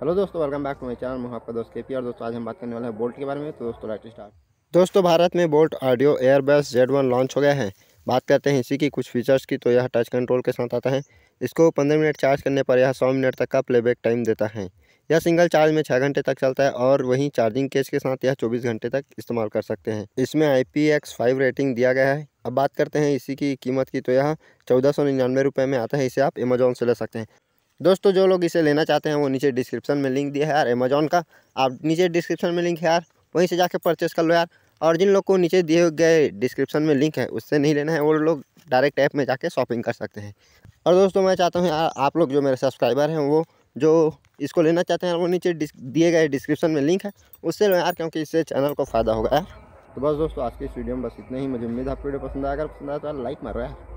hello दोस्तों welcome back to my channel मैं आपका दोस्त के पी और दोस्तों आज हम बात करने वाले हैं बोल्ट के बारे में तो दोस्तों लाइट स्टार्ट दोस्तों भारत में Boult audio AirBass Z one launch हो गया है बात करते हैं इसी की कुछ फीचर्स की तो यह टच कंट्रोल के साथ आता है इसको पंद्रह मिनट चार्ज करने पर यह सौ मिनट तक का प्लेबैक टाइम देता है यह सिंगल चार्ज में छः घंटे तक चलता है और वहीं चार्जिंग केस के साथ यह चौबीस घंटे तक इस्तेमाल कर सकते हैं इसमें I P X five rating दिया गया है अब बात करते हैं इसी की कीमत की तो यह चौदह सौ निन्यानवे रुपये में आता है इसे आप अमेजोन से ले सकते हैं दोस्तों जो लोग इसे लेना चाहते हैं वो नीचे डिस्क्रिप्शन में लिंक दिया है यार अमेजोन का आप नीचे डिस्क्रिप्शन में लिंक है यार वहीं से जाके परचेस कर लो यार और जिन लोग को नीचे दिए गए डिस्क्रिप्शन में लिंक है उससे नहीं लेना है वो लोग डायरेक्ट ऐप में जाके शॉपिंग कर सकते हैं और दोस्तों मैं चाहता हूँ यार आप लोग जो मेरे सब्सक्राइबर हैं वो जो इसको लेना चाहते हैं वो नीचे दिए गए डिस्क्रिप्शन में लिंक है उससे लो यार क्योंकि इससे चैनल को फ़ायदा होगा यार तो बस दोस्तों आज की इस वीडियो में बस इतना ही मुझे उम्मीद है आपको वीडियो पसंद आया अगर पसंद आया तो यार लाइक मारो यार